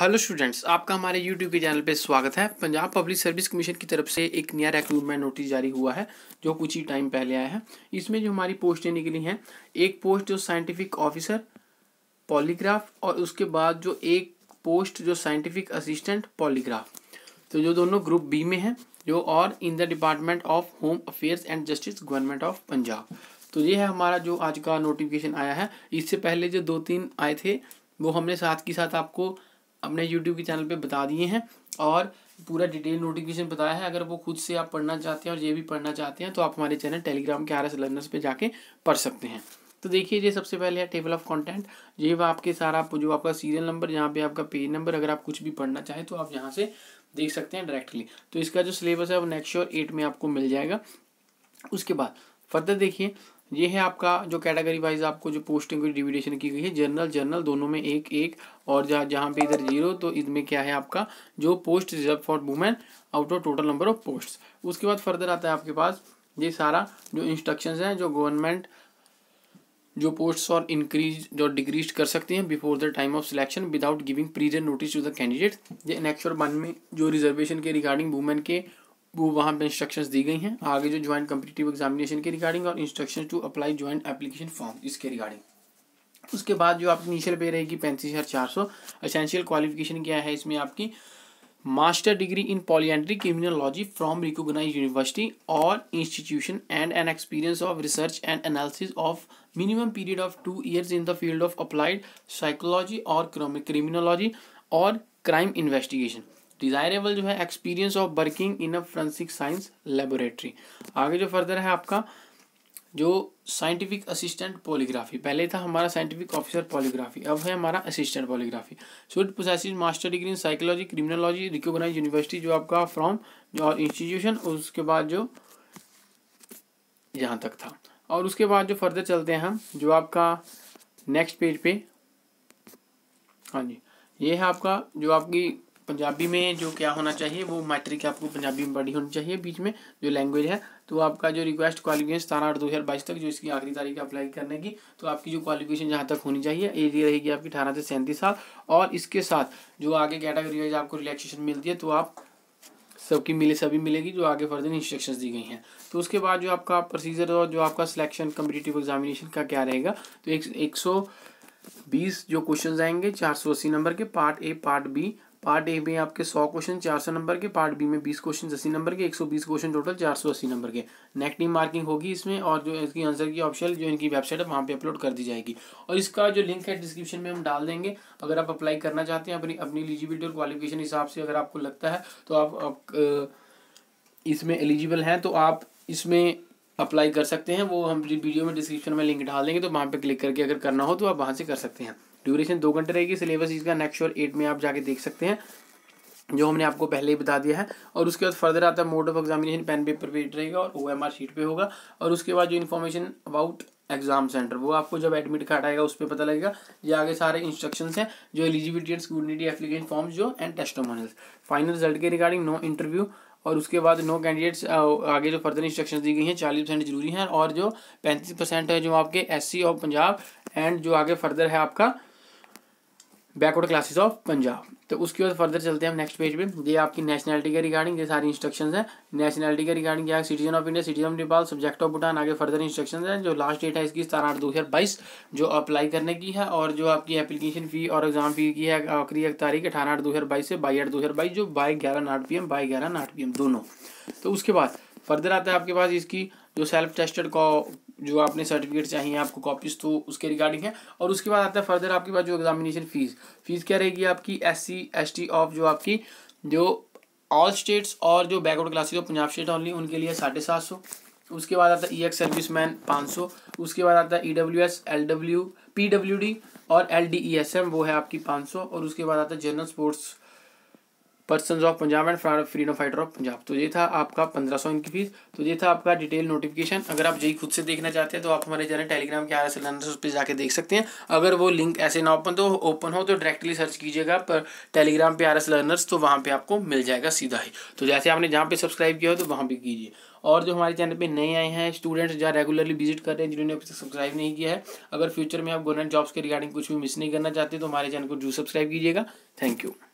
hello students आपका हमारे YouTube के चैनल पे स्वागत है पंजाब पब्लिक सर्विस कमीशन की तरफ से एक नया रिक्रूटमेंट नोटिस जारी हुआ है जो कुछ ही टाइम पहले आया है इसमें जो हमारी पोस्टें निकली हैं एक पोस्ट जो साइंटिफिक ऑफिसर पॉलीग्राफ और उसके बाद जो एक पोस्ट जो साइंटिफिक असिस्टेंट पॉलीग्राफ तो जो दोनों ग्रुप बी में हैं जो और in the department of home affairs and justice government of Punjab तो ये है हमारा जो आज का नोटिफिकेशन आया है इससे पहले जो दो तीन आए थे वो हमने साथ के साथ आपको अपने यूट्यूब के चैनल पे बता दिए हैं और पूरा डिटेल नोटिफिकेशन बताया है अगर वो खुद से आप पढ़ना चाहते हैं और ये भी पढ़ना चाहते हैं तो आप हमारे चैनल टेलीग्राम के आर एस लर्नर्स पर जाके पढ़ सकते हैं तो देखिए ये सबसे पहले है टेबल ऑफ कंटेंट ये वो आपके सारा आप जो आपका सीरियल नंबर यहाँ पे आपका पेज नंबर अगर आप कुछ भी पढ़ना चाहें तो आप यहाँ से देख सकते हैं डायरेक्टली तो इसका जो सिलेबस है वो नेक्स्ट और एट में आपको मिल जाएगा उसके बाद फर्दर देखिए ये है आपका जो कैटेगरी वाइज आपको जो पोस्टिंग की डिविडेशन की गई है जनरल जनरल दोनों में एक एक और जहाँ जहाँ पे इधर जीरो तो इसमें क्या है आपका जो post reserve for women out of total number of post उसके बाद फर्दर आता है आपके पास ये सारा जो इंस्ट्रक्शन हैं जो गवर्नमेंट जो पोस्ट और इंक्रीज और डिक्रीज कर सकते हैं before the time of selection without giving prison notice to the candidate ये नेक्स्ट वन में जो रिजर्वेशन के रिगार्डिंग वुमेन के वो वहाँ पे इंस्ट्रक्शन दी गई हैं आगे जो ज्वाइंट कम्पिटेटिव एग्जामिनेशन के रिगार्डिंग और instruction to apply joint application form इसके रिगार्डिंग उसके बाद जो आपकी इनिशियल पे रहेगी पैंतीस हज़ार चार सौ असेंशियल क्वालिफिकेशन क्या है इसमें आपकी मास्टर डिग्री इन पॉलियंट्री क्रिमिनोलॉजी फ्रॉम रिकोगनाइज यूनिवर्सिटी और institution and an experience of research and analysis of minimum period of two years in the field of applied psychology और क्रिमिनोलॉजी और क्राइम इन्वेस्टिगेशन डिज़ायरेबल जो है experience of working in a forensic science laboratory आगे जो further है आपका जो scientific assistant polygraphy पहले था हमारा साइंटिफिक ऑफिसर पॉलीग्राफी अब है हमारा assistant polygraphy should possesses master degree in psychology criminology recognise university जो आपका फ्रॉम जो इंस्टीट्यूशन उसके बाद जो यहाँ तक था और उसके बाद जो फर्दर चलते हैं हम जो आपका नेक्स्ट पेज पे हाँ जी ये है आपका जो आपकी पंजाबी में जो क्या होना चाहिए वो मैट्रिक आपको पंजाबी में बड़ी होनी चाहिए बीच में जो लैंग्वेज है तो आपका जो रिक्वेस्ट क्वालिफिकेशन सतारह आठ दो हज़ार बाईस तक जो इसकी आखिरी तारीख अप्लाई करने की तो आपकी जो क्वालिफिकेशन जहाँ तक होनी चाहिए एज रहेगी आपकी अठारह से सैंतीस साल और इसके साथ जो आगे कैटेगरी वाइज आपको रिलैक्सेशन मिलती है तो आप सबकी मिले सभी मिलेगी जो आगे फर्दर इंस्ट्रक्शन दी गई हैं तो उसके बाद जो आपका प्रोसीजर और जो आपका सिलेक्शन कम्पिटेटिव एग्जामिनेशन का क्या रहेगा तो एक सौ बीस जो क्वेश्चन आएंगे चार सौ अस्सी नंबर के part A part B part A में आपके सौ क्वेश्चन चार सौ नंबर के पार्ट बी में बीस क्वेश्चन अस्सी नंबर के एक सौ बीस क्वेश्चन टोटल चार सौ अस्सी नंबर के नेगेटिव मार्किंग होगी इसमें और जो इसकी आंसर की ऑप्शन जो इनकी वेबसाइट है वहाँ पे अपलोड कर दी जाएगी और इसका जो लिंक है डिस्क्रिप्शन में हम डाल देंगे अगर आप अप्लाई करना चाहते हैं अपनी अपनी एलिजिबिलिटी और क्वालिफिकेशन हिसाब से अगर आपको लगता है तो आप, आप इसमें एलिजिबल हैं तो आप इसमें अप्लाई कर सकते हैं वो हम वीडियो में डिस्क्रिप्शन में लिंक डाल देंगे तो वहाँ पर क्लिक करके अगर करना हो तो आप वहाँ से कर सकते हैं ड्यूरेशन दो घंटे रहेगी सिलेबस इसका नेक्स्ट और एट में आप जाके देख सकते हैं जो हमने आपको पहले ही बता दिया है और उसके बाद फर्दर आता है mode of examination pen paper पे रहेगा और ओ एम आर शीट पे होगा और उसके बाद जो इन्फॉर्मेशन अबाउट एग्जाम सेंटर वो आपको जब एडमिट कार्ड आएगा उस पर पता लगेगा ये आगे सारे इंस्ट्रक्शंस हैं जो एलिजिबिलिटी एंड एप्लीकेशन फॉर्म्स जो एंड टेस्टोमोनियल्स फाइनल रिजल्ट के रिगार्डिंग नो इंटरव्यू और उसके बाद नो कैंडिडेट्स आगे जो फर्दर इंस्ट्रक्शंस दी गई हैं चालीस परसेंट जरूरी हैं और जो पैंतीस परसेंट है जो आपके एस ऑफ पंजाब एंड जो आगे फर्दर है आपका बैकवर्ड क्लासेस ऑफ पंजाब तो उसके बाद फर्दर चलते हैं हम नेक्स्ट पेज पे ये आपकी नेशनलिटी के रिगार्डिंग ये सारी इंस्ट्रक्शंस हैं नेशनलिटी के रिगार्डिंग क्या citizen of India citizen of Nepal subject of Bhutan आगे फर्दर इंस्ट्रक्शंस हैं जो लास्ट डेट है इसकी सतारह आठ दो हज़ार बाईस जो अप्लाई करने की है और जो आपकी एप्लीकेशन फ़ी और एग्जाम फ़ी की है आखिरी एक तारीख अठारह आठ दो हज़ार बाईस से बाई आठ दो हज़ार बाईस जो बाई ग्यारह नाट पी एम बाई ग्यारह नाट पी एम दोनों तो उसके बाद फर्दर आता है आपके पास इसकी जो सेल्फ टेस्टेड जो आपने सर्टिफिकेट चाहिए आपको कॉपीज़ तो उसके रिगार्डिंग है और उसके बाद आता है फर्दर आपके पास जो एग्जामिनेशन फ़ीस फ़ीस क्या रहेगी आपकी S C S T of जो आपकी जो ऑल स्टेट्स और जो बैकवर्ड क्लासेज हो पंजाब स्टेट ऑनली उनके लिए साढ़े सात सौ उसके बाद आता है ई एक्स सर्विस मैन पाँच सौ उसके बाद आता है E W S L W P W D और L D E S M वो है आपकी पाँच सौ और उसके बाद आता है general sports person of Punjab and freedom fighter of Punjab तो ये था आपका पंद्रह सौ इनकी फीस तो ये था आपका डिटेल नोटिफिकेशन अगर आप यही खुद से देखना चाहते हैं तो आप हमारे चैनल टेलीग्राम के आर एस उस पर जाके देख सकते हैं अगर वो लिंक ऐसे ना ओपन तो ओपन हो तो डायरेक्टली सर्च कीजिएगा पर टेलीग्राम पे आर एस लर्नर्स तो वहाँ पर आपको मिल जाएगा सीधा ही तो जैसे आपने जहाँ पर सब्सक्राइब किया हो तो वहाँ पर कीजिए और जो हमारे चैनल पे नए आए हैं स्टूडेंट्स जहाँ रेगुलरली विजिट कर रहे हैं जिन्होंने अभी तक सब्सक्राइब नहीं किया है अगर फ्यूचर में आप गवर्नमेंट जॉब्स के रिगार्डिंग कुछ भी मिस नहीं करना चाहते तो हमारे चैनल को जरूर सब्सक्राइब कीजिएगा थैंक यू